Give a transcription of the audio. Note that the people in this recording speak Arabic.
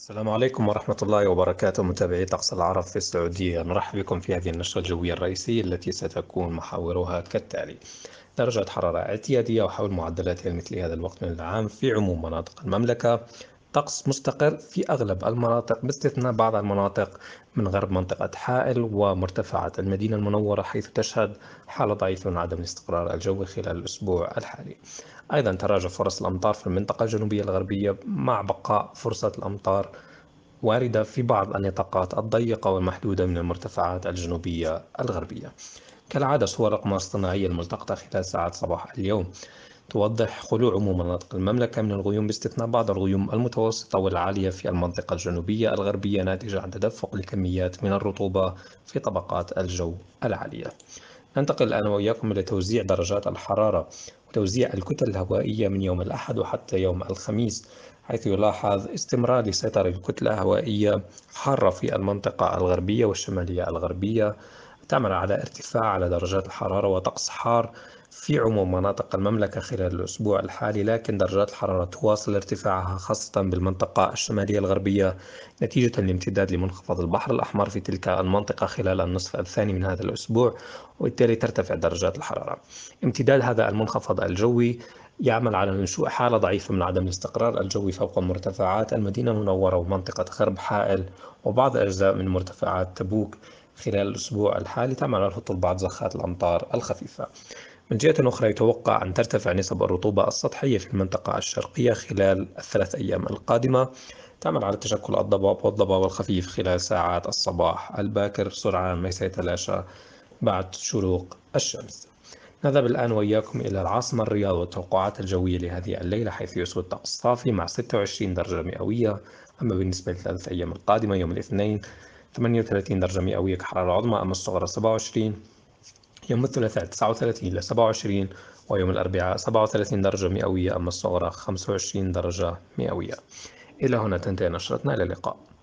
السلام عليكم ورحمة الله وبركاته متابعي طقس العرب في السعودية نرحب بكم في هذه النشرة الجوية الرئيسية التي ستكون محاورها كالتالي درجة حرارة اعتيادية وحول معدلاتها مثل هذا الوقت من العام في عموم مناطق المملكة طقس مستقر في أغلب المناطق باستثناء بعض المناطق من غرب منطقة حائل ومرتفعات المدينة المنورة حيث تشهد حالة ضعيفة من عدم الاستقرار الجوي خلال الأسبوع الحالي أيضا تراجع فرص الأمطار في المنطقة الجنوبية الغربية مع بقاء فرصة الأمطار واردة في بعض النطاقات الضيقة والمحدودة من المرتفعات الجنوبية الغربية كالعادة صور أقمار اصطناعية الملتقطة خلال ساعات صباح اليوم توضح خلو عموم مناطق المملكة من الغيوم باستثناء بعض الغيوم المتوسطة والعالية في المنطقة الجنوبية الغربية ناتجة عن تدفق الكميات من الرطوبة في طبقات الجو العالية. ننتقل الآن وإياكم إلى توزيع درجات الحرارة وتوزيع الكتل الهوائية من يوم الأحد وحتى يوم الخميس حيث يلاحظ استمرار لسيطرة الكتلة الهوائية حارة في المنطقة الغربية والشمالية الغربية تعمل على ارتفاع على درجات الحرارة وطقس حار في عموم مناطق المملكة خلال الأسبوع الحالي لكن درجات الحرارة تواصل ارتفاعها خاصة بالمنطقة الشمالية الغربية نتيجة لامتداد لمنخفض البحر الأحمر في تلك المنطقة خلال النصف الثاني من هذا الأسبوع وبالتالي ترتفع درجات الحرارة امتداد هذا المنخفض الجوي يعمل على نشوء حالة ضعيفة من عدم الاستقرار الجوي فوق المرتفعات المدينة المنورة ومنطقة غرب حائل وبعض أجزاء من مرتفعات تبوك خلال الأسبوع الحالي تعمل على هطول بعض زخات الأمطار الخفيفة من جهة أخرى يتوقع أن ترتفع نسب الرطوبة السطحية في المنطقة الشرقية خلال الثلاث أيام القادمة تعمل على تشكل الضباب والضباب الخفيف خلال ساعات الصباح الباكر سرعان ما سيتلاشى بعد شروق الشمس نذهب الآن وإياكم إلى العاصمة الرياض والتوقعات الجوية لهذه الليلة حيث يسود طقس صافي مع 26 درجة مئوية أما بالنسبة للثلاث أيام القادمة يوم الاثنين 38 درجة مئوية كحرارة عظمى أما الصغرى 27 يوم الثلاثاء 39 إلى 27 ويوم الأربعاء 37 درجة مئوية أما الصغرى 25 درجة مئوية إلى هنا تنتهي نشرتنا إلى اللقاء